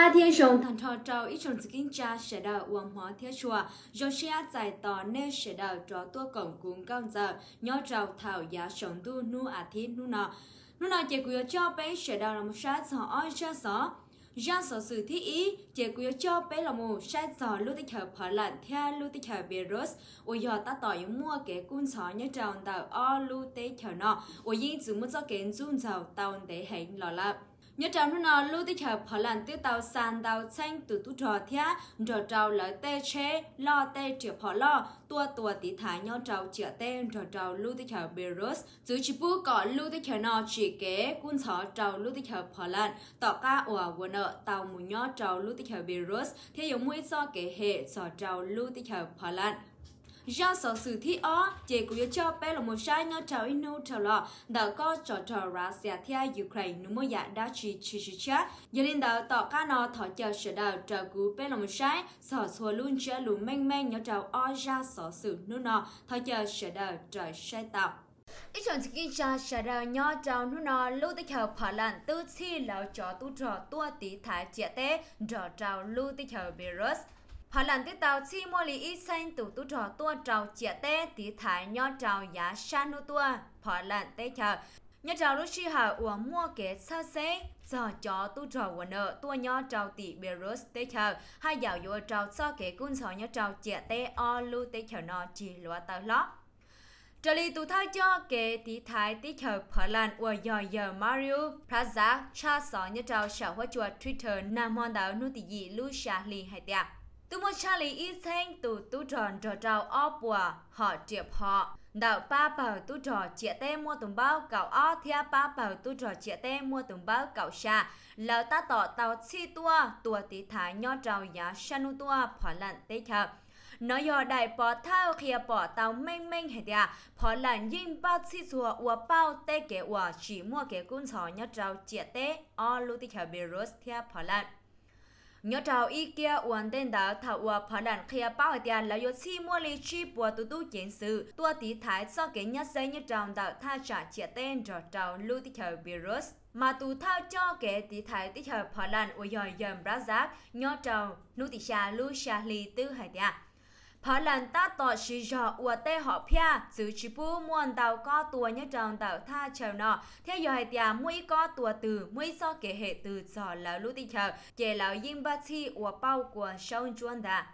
ta thiên sông thần thọ trâu ít sông skin cha sẽ đợi hoàng hóa thiết chùa do xe giải tỏ nên sẽ đợi cho tua cổng cúng công giờ nhớ trâu thảo giá sống tu nu à thiên nu nọ nu nọ chỉ quý cho bé sẽ đợi là một sát sọ oi cha sọ ra sở sự thi ý chỉ quý cho bé là một sát sọ lưu tích hợp phở lạnh theo lưu tích hợp virus ôi giờ ta tỏ những mua cái cung sọ nhớ tròn tàu o lưu tích hợp nọ ôi yên chỉ muốn cho cái dung sọ tàu để hình lọ lập nhớ trào nó nó lưu tích hợp họ lần tiêu tàu sàn tàu xanh từ tu trò thia trò trào lỡ tê chế lo tê triệu họ lo tua tua tí thả nhau trào triệu tê trò trào lưu tích hợp virus dù chỉ bu có lưu tích hợp nó chỉ kế quân sọ trào lưu tích hợp họ lần tỏ ca ủa quần nợ tàu mù nhó trào lưu tích hợp virus theo giống mũi do kế hệ sọ trào lưu tích hợp họ lần do sở sự thi ó chế của cho bé là một sai nhớ trào inu trào lọ đã có cho trò ra sẽ thi Ukraine nụ mà dạ đã chỉ chỉ chỉ chá giờ đến đó tỏ cá nó thọ chờ sửa đầu trào cú bé là một sai sở xua luôn chá luôn manh manh nhớ trào ó ra sở sự nụ nó thọ chờ sửa đầu trời sai tạo ít chọn chỉ cha sửa đầu nhớ trào nụ nó lưu tích hợp phá lạnh tư chi lão chó tu trò tua tí thái chia tế trò trào lưu tích hợp virus họ lần tiếp tàu chi mua lý ít xanh tủ tú trò tua trào chia tê tí thái nho trào giá san nu tua họ lần tê chờ nho trào lúc chi hà ủa mua kế xa xế giờ chó tu trò của nợ tua nho trào tỷ berus tê chờ hai dạo dùa trào so kế cun sò nho trào chia tê o lu tê chờ nọ chỉ lúa tàu lót Trở lý tù thao cho kế tí thái tí chờ phở lần ua dò dò Mario Praza cha sọ nho trào sở hóa chùa Twitter nam hòn đảo nụ tỷ dị lưu xa lì hay tiạc. Tu mô cha lý y xanh tù tu tròn trò trào o bùa họ triệp họ. Đạo ba bảo tu trò chia tê mua tùng bao cạo o thia ba bảo tu trò chia tê mua tùng bao cạo xa. lỡ ta tỏ tàu chi tua tua tí thái nho trào giá sanu tua phỏ lặn tê thập nó do đại bỏ thao khi bỏ tàu mênh mênh hết à bỏ làn yên bao chi tua ua bao tê kế ua chỉ mua kế cún sò nho trào chia tê o lu tê kia virus thia bỏ làn nhớ trào ý kia uẩn tên đã thảo ua phản đàn kia bao tiền là yếu chi mua lý chi bùa tu tu chiến sự tua tí thái cho kế nhất xây nhớ trào đã tha trả chia tên cho trào lưu tích hợp virus mà tù thao cho kế tí thái tích hợp phản đàn ua dòi dòm ra giác nhớ trào nụ tích xà lưu xà lì tư hải tiền phá lần ta tỏ sĩ rõ ua tê họ pia giữ chỉ bú muôn tàu có tua như trong tàu tha chờ nọ theo dõi tia à, mũi có tua từ mũi so kể hệ từ giỏ là lũ tinh chờ chế lão yên ba thi ua bao của sông chuan đã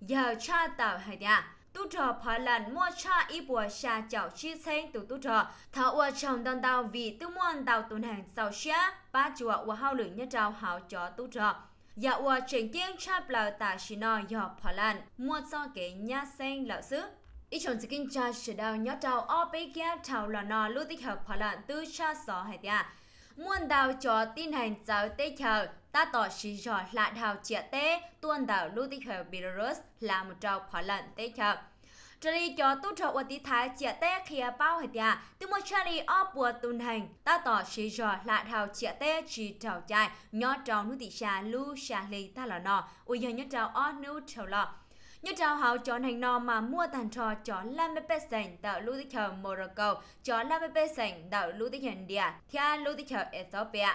giờ cha tàu hay tia tu trò phá lần mua cha y bùa xa chảo chi xanh từ tu trò thảo ua chồng đơn tàu vì tu muôn tàu tuần hàng sau xá ba chùa ua hao lửa nhất trao hảo cho tu trò Dạ ua trình tiên chạp lào tà xì nò yò phá lan, mua cho kế nhà sen lão sư. ít chồng chỉ kinh cha sẽ đào nhó đào ở bê kia thảo là nò lưu tích hợp phá lan tư cha sọ hải tìa. Muôn đào cho tin hành giáo tế chờ, ta tỏ xì rõ lạ đào chĩa tế, tuôn đào lưu tích hợp Belarus là một trào phá lan tế chờ. Trời cho tu trọ ở tí thái chia tê khía bao hệ tìa, từ một chân đi ọ tuần hành, ta tỏ sĩ rõ lạ thảo chia tê chỉ trào chai, nhỏ trào nụ tị xa lưu xa lì ta lọ nọ, ui giờ nhỏ trào ọ nụ trào lọ. Như trao hào chó hành nò mà mua tàn trò chó làm mê bê sành tạo lưu tích hờ Morocco, chó làm mê bê sành tạo lưu tích hờ India, thia lưu tích hờ Ethiopia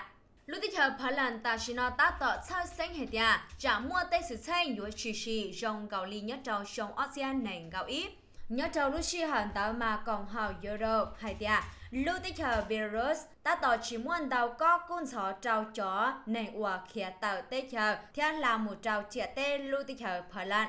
lúc tiếp theo phá lần ta chỉ nó ta tỏ sao xanh hệ tia trả mua tây sự xanh yếu chỉ chỉ trong gạo ly nhất trâu trong ASEAN nền gạo ít nhớ trâu lúc xí hẳn tao mà còn hào Europe hay tia lúc tiếp theo virus ta tỏ chỉ muốn đào có côn sọ trâu chó nền ua khía tàu tê chờ theo là một trâu chia tê lúc tiếp theo phá lần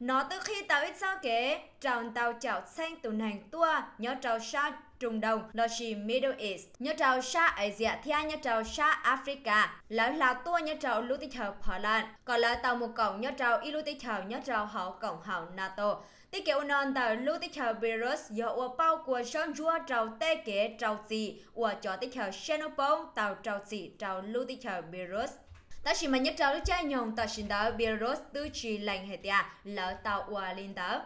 nó từ khi tao ít sao kế tròn tàu chảo xanh tù nành tua nhớ trào sao Trung Đông, Logi Middle East, nhớ trâu Sa Asia thia nhớ trâu Sa Africa, lão là tua nhớ trâu lưu tích hợp Hà Lan, còn là tàu một cổng nhớ trâu y lưu tích hợp nhớ trâu hậu cổng hậu NATO. Tí kiểu nôn tàu lưu tích hợp virus do ua bao của sơn rua trâu tê kế trâu gì, ua cho tích hợp xenopon tàu trào gì trâu lưu tích hợp virus ta chỉ mà nhất trâu lúc cha nhồng tàu xin tớ virus tư trì lành hệ tia lỡ tàu ua linh tớ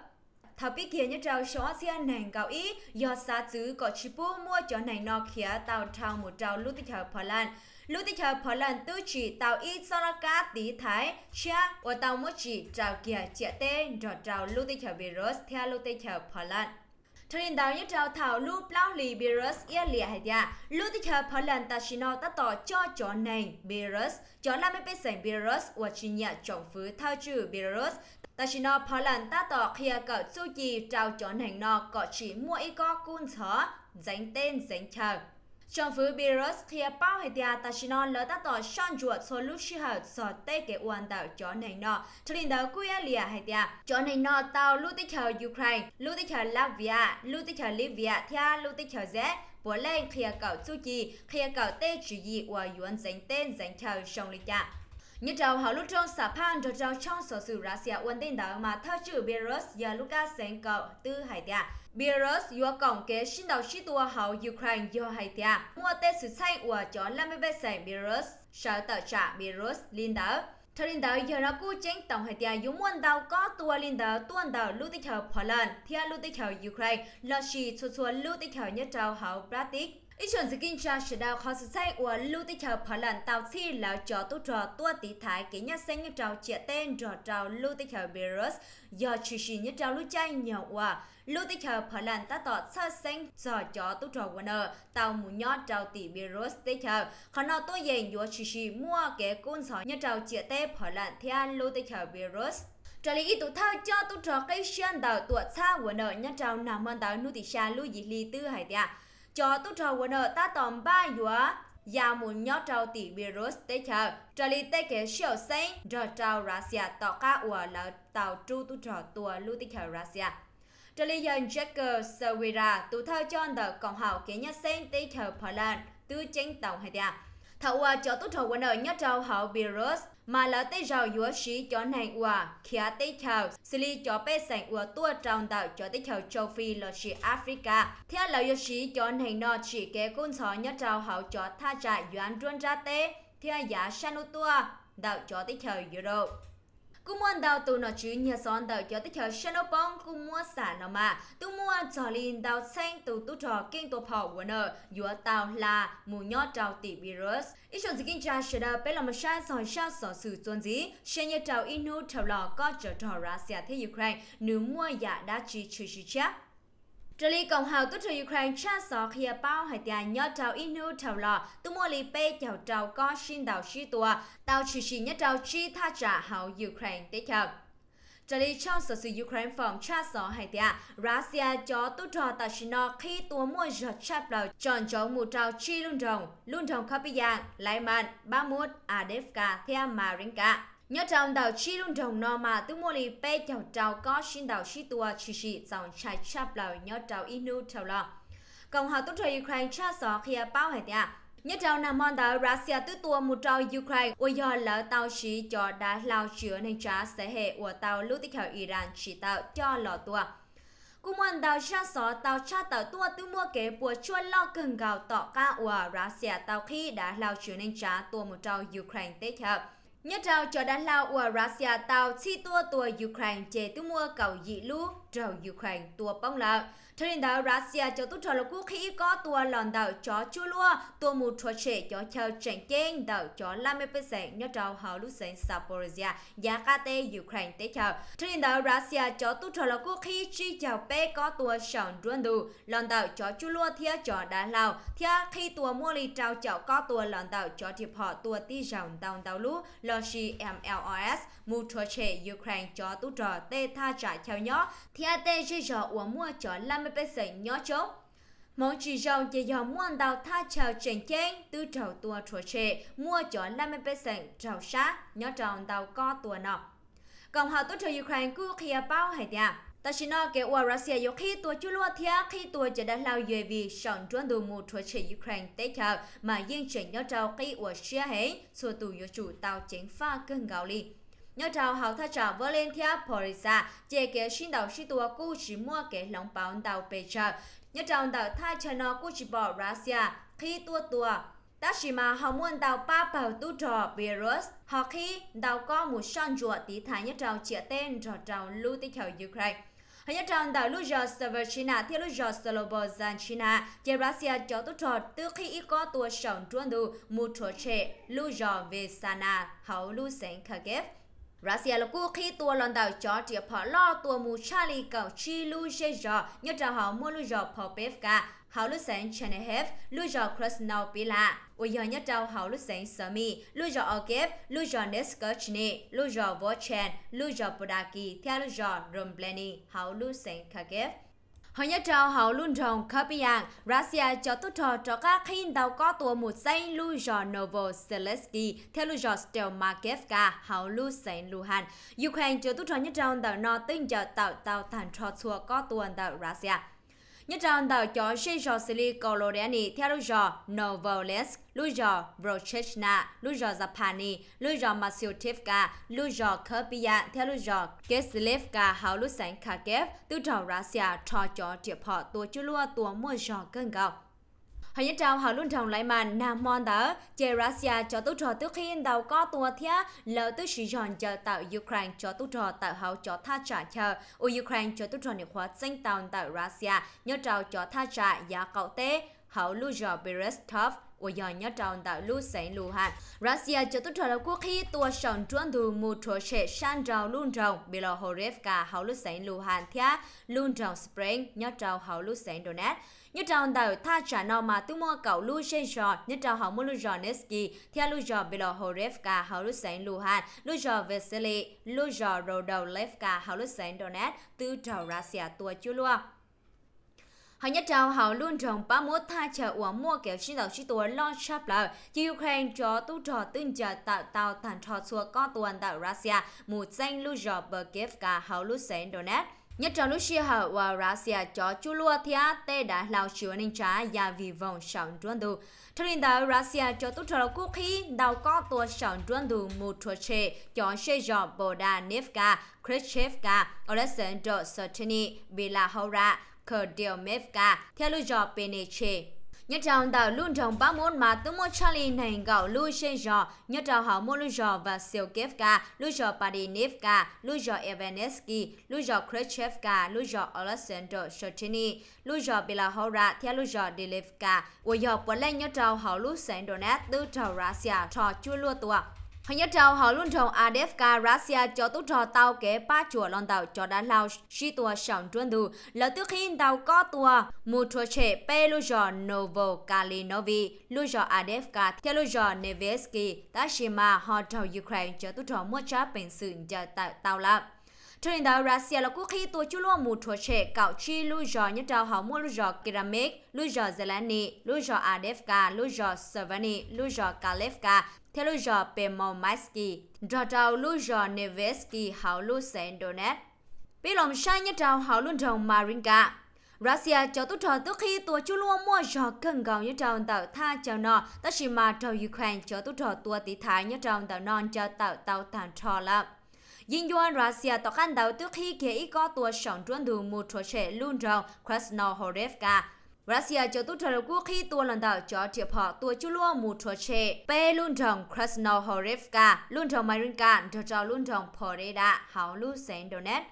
thảo biết kia như trao xóa xe nàng cao ý do xa chứ có chỉ bố mua cho nàng nó khía tàu trao một trao lúc tích hợp Hà Lan lúc tích hợp Hà Lan tư chỉ tàu ý sau ra cá tí thái cha và tàu mua chỉ trao kia chạy tên cho trao lúc tích hợp virus theo lúc tích hợp Hà Lan Thrin đào nhất trao thảo lu plau lì virus ia lìa hay dia lu tích hợp phần lần ta chino ta tỏ cho cho này virus cho làm mấy bệnh sảnh virus và chỉ nhận trọng phứ thao chữ virus ta chỉ nó phá lần ta tỏ kia cỡ chú gì trao cho hành nó có chỉ mua ý có cun sở dành tên dành chờ trong phứ virus kia bao hệ tia ta chỉ nó lỡ ta tỏ son ruột số lúc sư hợp sở tê kế uan đạo chọn hành nó cho nên đó quý lìa hệ tia chọn hành nó tao lưu tích chờ Ukraine lưu tích chờ Latvia lưu tích chờ Libya thia lưu tích chờ Z bố lên khi cỡ chú gì kia cỡ tê chỉ gì uan yuan dành tên dành chờ trong lịch nhất đầu họ lúc trong sạp pan cho trong trong sở sự ra xe quân tên đạo mà thao chữ Belarus và Lucas sen cầu từ Hải Địa Belarus do cộng kế sinh đầu sĩ tua hậu Ukraine do Hải Địa mua tên sự sai của cho 53 sen Belarus sở tạo trả Belarus liên đạo Thời linh đạo giờ nó cú chính tổng hệ tia dũng muốn đào có tua liên đạo tuân đạo lưu tích hậu Poland, theo lưu tích hậu Ukraine, lo chỉ chua chua lưu tích hậu nhất trào hậu Baltic ý chuẩn sự kinh tra sự đào khó sự sai của lưu tích hợp phá lần tàu thi là cho tu trò tua tí thái kế nhà xanh như trào trẻ tên trò trào lưu tích hợp virus do chỉ chỉ như trào lưu chay nhiều quả lưu tích hợp phá lần ta tỏ sơ xanh cho cho tu trò quần ở tàu mù nhó trào tỷ virus tích hợp khó nào tôi dành do chỉ chỉ mua kế côn sói như trào trẻ tên phá lần theo lưu tích hợp virus trở lại ý tụ thơ cho tu trò cây xuyên đào tuột xa quần ở nhà trào nằm mòn tàu nuôi tỷ xa lưu dị lý tư hải tiạ cho tu trò quân ở ta tòm ba dùa và muốn nhớ trao tỷ virus tế chờ trở lý tế kế siêu xanh rồi trao Russia tỏ cá ủa là tàu tru tu trò tùa lưu tế chờ Russia trở lý dân Jacker Sawira tu thơ cho anh tờ cộng hào kế nhất xanh tế chờ Poland tư chính tàu hay tiạc thảo qua cho tốt thầu quân ở nhất trao hậu virus mà là tế rào yếu sĩ cho nàng qua khía tế khảo xử lý cho bê sảnh ua tua trong tạo cho tế khảo châu Phi là sĩ Africa theo là yếu sĩ cho nàng nó chỉ kế côn xó nhất trao hậu cho tha trại doán ruôn ra tế theo giá sanu tua đạo cho tế khảo Euro cú mua đào tụ nó chứ nhà son đào cho tới chờ Chanel bông cú mua xả nó mà tu mua trò lin đào xanh tụ tu trò kinh tụ phò của nó dúa tàu là mù nhó trào tỷ virus ít số gì kinh tra sẽ đào bé làm sai sỏi sao sỏ sự tuân gì sẽ nhà trào inu trào lò có trở trò ra xe thế Ukraine nếu mua giả đã chỉ chưa chưa chắc Trời Cộng hào tốt trời Ukraine cha sọ khía bao hải tìa nhớ trào inu trào lọ tu mua lì bê chào có xin đào chi tùa tao chỉ chỉ nhớ trào chi tha trả hào Ukraine tế chậm. trong sự Ukraine phòng cha sọ hải tìa Russia cho tốt trò tà xin khi tùa mua giọt chạp đầu chọn chỗ mù trào chi lung rồng lung rồng khắp bây lãi mạn ba Adevka thea Marinka nhớ trong đào chi luôn đồng nó mà tu mua lì pe chào chào có xin đào chi tua chỉ chi dòng trái chắp lào nhớ chào inu chào lo cộng hòa tốt trời ukraine cha sọ khi bao hệ tiệt nhớ trong nam mòn đào russia tu tua một trâu ukraine ôi do lỡ tàu chỉ cho đã lao chữa nên trả sẽ hệ của tàu lúc tiếp theo iran chỉ tạo cho lò tua cũng muốn đào cha sọ tàu cha tàu tua tu mua kế bùa chua lo cừng gạo tọ ca của russia tàu khi đã lao chữa nên trả tua một trâu ukraine tiếp theo nhất rào cho đá lao của Russia tàu chi tua tua Ukraine chế tu mua cầu dị lũ rào Ukraine tua bóng lạc. Thế nên đó, Russia cho tốt trở là quốc khí có tua lòn đảo chó chua lua, tua mù chua trẻ chó chào chẳng kênh đảo chó 50% nhớ trao họ lúc sáng Saporizia, giá ca tê Ukraine tế chờ Thế nên đó, Russia cho tốt trở là quốc khí chi chào bê có tua sòn ruân đủ, lòn đảo chó chua lua thia chó đá lào, thia khi tua mua lì trao chào có tua lòn đảo chó thì họ tua ti dòng đào đào lũ, lo MLOS mua trò trẻ Ukraine cho tụ trò tê tha trả theo nhỏ thì a tê dây dò ủa mua cho năm mươi bê sợi nhỏ chống. Món chỉ dầu dây dò mua đào tha chào chèn chén tư trầu tua trò trẻ mua cho năm mươi bê sợi trầu sát nhỏ tròn đào co tua nọ. Còn họ tụ trò Ukraine cứ khía bao hay đẹp ta chỉ nói cái war Russia có khi tôi chưa lo thiếu khi tôi chỉ đã lao về vì sẵn chuẩn đồ một trò chơi Ukraine tế chờ mà riêng chỉnh nhau trao khi war Russia ấy số tù yếu chủ tàu chính pha cơn gạo li nhớ trào hào tha trào Valentia Porisa chế kế xin đầu sĩ tua cũ chỉ mua kế lòng bảo đầu bề trợ nhớ trào đầu thay chờ nó cũ chỉ bỏ Russia khi tua tua ta chỉ mà họ muốn đào ba bảo tu trò virus họ khi đào có một son ruột tí thái nhớ trào chia tên trò trào lưu tí khảo Ukraine hanya trang đảo lưu giờ Severchina theo lưu giờ server zan chế Russia cho tu trò từ khi ít có tua sổng truân đủ một trò trẻ lưu giờ Vesana sana hậu lưu sánh Kharkiv Russia là quốc khi tua lần đầu cho chỉ phở lo tua mù Charlie cầu chi lu dê giò nhớ trào họ mua lu giò phở bếp cả hậu lúc sáng Chernihiv lu giò Krasnov Pila ui giờ nhớ trào hậu lúc sáng Sami lu giò Ogev lu giò Neskechny lu giò Vochen lu giò Podaki theo lu giò Rumbleni hậu lúc sáng Kharkiv họ nhớ trâu hậu luôn trong rồng Kapian, Russia cho tốt trò cho các khi đầu có tua một dây lưu rò Novoselsky, theo lưu rò Stelmakevka, hậu lưu sánh lưu hàn. Ukraine cho tốt trò nhớ trong đầu nọ tinh cho tạo tạo thành trò chùa có tuần đầu Russia nhất là đào cho Jejo Sili Colorani theo lưu dò Novolesk, lưu dò Vrochechna, lưu dò Zapani, lưu dò Masiotivka, lưu dò Kerbia, theo lưu dò Keslevka, hào lối sáng Kharkiv, từ đầu Russia, cho cho tiếp họ tổ chức lua tổ mua dò cơn gạo họ nhớ trao họ luôn trồng lại màn nam mon đó chế Russia cho tôi trò tôi khi đầu có tua thia lỡ tôi sử dụng cho tạo Ukraine cho tôi trò tạo họ cho tha trả chờ ở Ukraine cho tôi trò nhiều khóa danh tàu tạo Russia nhớ trao cho tha trả giá cậu tế họ lưu rõ Berestov của giờ nhớ tròn tạo lưu sẽ lưu hạn. Russia cho tôi trở lại quốc khi tua sòng chuẩn từ một trò sẽ san trào luôn trồng bị lò hồ rếp cả hậu lưu sẽ lưu hạn thia luôn trồng spring nhớ trào hậu lưu sẽ donate như trong đời tha trả nào mà tu mua cầu lưu xe giò như trong họ mua lu giò nesky theo lu giò bị lò họ lu sánh lu hàn lu giò veseli lu giò rô họ lu sánh donet từ trào russia tua chú lua họ nhất trào họ luôn trồng ba múa tha chờ ủa mua kiểu sinh đầu sinh tuổi lo sắp lờ. Chỉ Ukraine cho tu trò tương chờ tạo tàu thành trò xua con tuần tạo Russia. một danh lưu dò bờ họ cả hầu lưu sến Donetsk. Nhất trong lúc xia hở và Russia cho chú lua thì tê đã lao chứa nên trả và vì vòng sẵn truân đủ. Thật nên đó Russia cho tốt trở quốc khí đào có tua sẵn truân đủ một trò chê cho xe dọ bồ đà Nevka, Khrushchevka, Alexander Sertini, Bilahora, Kerdilmevka, theo lưu dọ Peniche nhất trong tàu luôn trong ba môn mà tứ môn Charlie này gạo lui xe giò nhất trong họ môn lui giò và siêu Kevka lui giò Padinivka lui giò Evaneski lui giò Krechevka lui giò Alessandro Sochini lui giò Bilahora theo lui giò Dilivka của giò Polen nhất trong họ lui sánh Donetsk tứ trầu Russia trò chưa lua tua Hằng nhất trao họ luôn trong ADFK Russia cho tốt trò tàu kế ba chùa lon tàu cho đá lao si tua sòng truân đủ là trước khi tàu có tua mua trò trẻ pe lu trò Novo Kalinovi lu trò ADFK theo lu trò Nevesky Tashima họ trò Ukraine cho tốt trò mua trá bình sự cho tàu lạp. Trên đảo Russia là quốc khi tôi chú luôn một trò trẻ cạo chi lưu giò nhất trao họ mua lưu giò Keramik, lưu giò Zelani, lưu giò Adevka, lưu giò Savani, lưu giò Kalevka, Thế lưu giờ Pemon Maski, rò trào lưu giờ Neveski hảo lưu sẹn Donet. bị lòng sai nhất trào hảo lưu rồng Marinka. Russia cho tốt trò tốt khi tua chú luôn mua trò cần gạo nhất trào tạo tha cho nó, tất chỉ mà trào Ukraine cho tốt trò tua tí thái nhất trào tạo non cho tạo tạo tàn trò lắm. Dinh doan Russia tỏ khăn đầu trước khi kế có tua sỏng truân đường một trò trẻ luôn rào Krasnohorevka, Russia cho tu trở quốc khi tua lần đầu cho tiếp họ tua chú lua mù trò chê. Bê luôn rồng Krasnohorivka, luôn rồng Marinka, trở trò luôn rồng Poreda, hảo lưu sến Donetsk.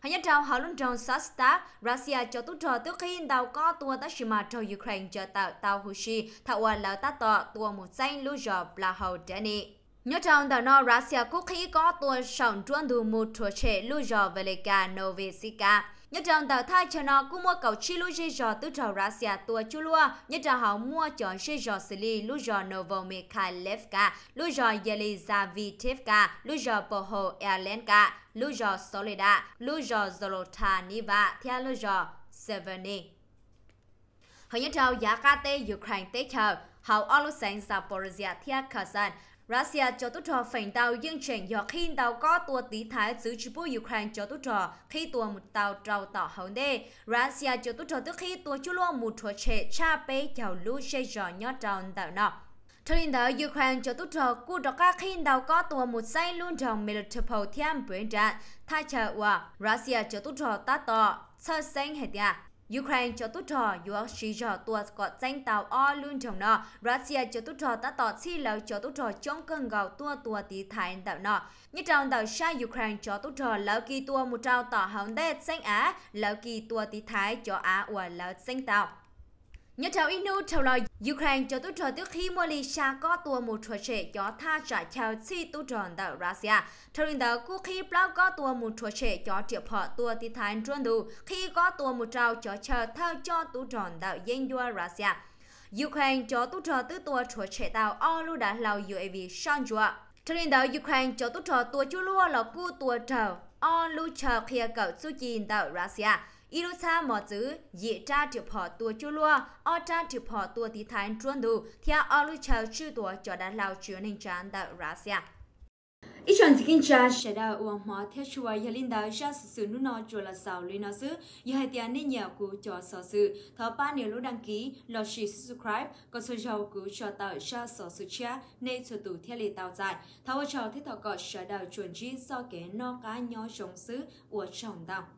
Hãy nhớ rằng họ luôn trong Sasta, Russia cho tu trò trước khi tàu có tua Tashima cho Ukraine cho tàu tàu Hushi, thảo quả là ta tỏ tua một danh lưu dọ là hậu Danny. Nhớ trong tàu nó Russia quốc khi có tua sòng truân đủ một trò trẻ lưu dọ về lệ cả Novitsika nhất trong tờ thai cho nó cũng mua cầu chi lưu dây giò từ trò Russia tua chu lua nhất trong họ mua cho dây giò xử lý lưu giò Novomikhailevka lưu giò Yelizavitevka lưu giò Poho Erlenka lưu giò Solida lưu giò Zolotaniva theo lưu giò Severny họ nhất trong giá ca tê Ukraine tế chờ hậu Olusen Zaporizhia theo Kazan Russia cho tụ trò phản tàu dân chuyển do khi tàu có tua tí thái giữ chú bố Ukraine cho tụ trò khi tua một tàu trào tàu hậu đê. Russia cho tụ trò tức khi tua chú luôn một trò trẻ cha bế chào lưu xe rõ nhỏ tròn tàu nọ. Trên đó, Ukraine cho tụ trò cụ đọc các khi tàu có tua một dây luôn trong Melitopol thiam bến đạn. Thay chờ và Russia cho tụ trò ta tỏ sơ sinh hệ địa. Ukraine cho tốt trò, USG cho tuột có danh tàu o luôn trong nọ, Russia cho tốt trò ta tỏ xí lâu cho tốt trò chống cơn gạo tua tua tí thái tạo nọ. Như trong tàu xa Ukraine cho tốt trò lâu kỳ tua một trao tỏ hóng đê danh Á, lâu kỳ tua tí thái cho Á và lâu danh tàu. Nhớ cháu Inu cháu lời Ukraine cho tôi trời tiếc khi mua lì xa có tua một trò trẻ cho tha trả cháu si tu tròn tại Russia. Trong lần đầu cô khi bao có tua một trò trẻ cho triệu họ tua thì thái trôn đủ khi có tua một trào cho chờ thơ cho tu tròn tại dân đua Russia. Ukraine cho tu trò tư tua trò trẻ tàu o lưu đã lào UAV son chùa. Trong lần đầu Ukraine cho tu trò tua chú lua là cú tua trào o chờ kia cậu su chín tại Russia. Iruta mò chữ dị tra triệu phò tua chu lua, o tra triệu phò tua tí thái trôn đủ, thia o lưu chào chư tua cho đá lao chứa nên chán ra xe. ít chọn gì kinh cha sẽ đã uang hóa theo chùa nhà linh đạo ra sự sự nó cho là sao lý nó giữ. nhà hai tiền nên nhà cụ cho sở sự thọ ba nếu lúc đăng ký lo chỉ subscribe có số giàu cụ cho tạo ra sở sự cha nên cho tủ theo lì tạo dài. thọ cho thiết thọ cọ sẽ đạo chuẩn chi do cái nó cá nhỏ chống sự của trọng đạo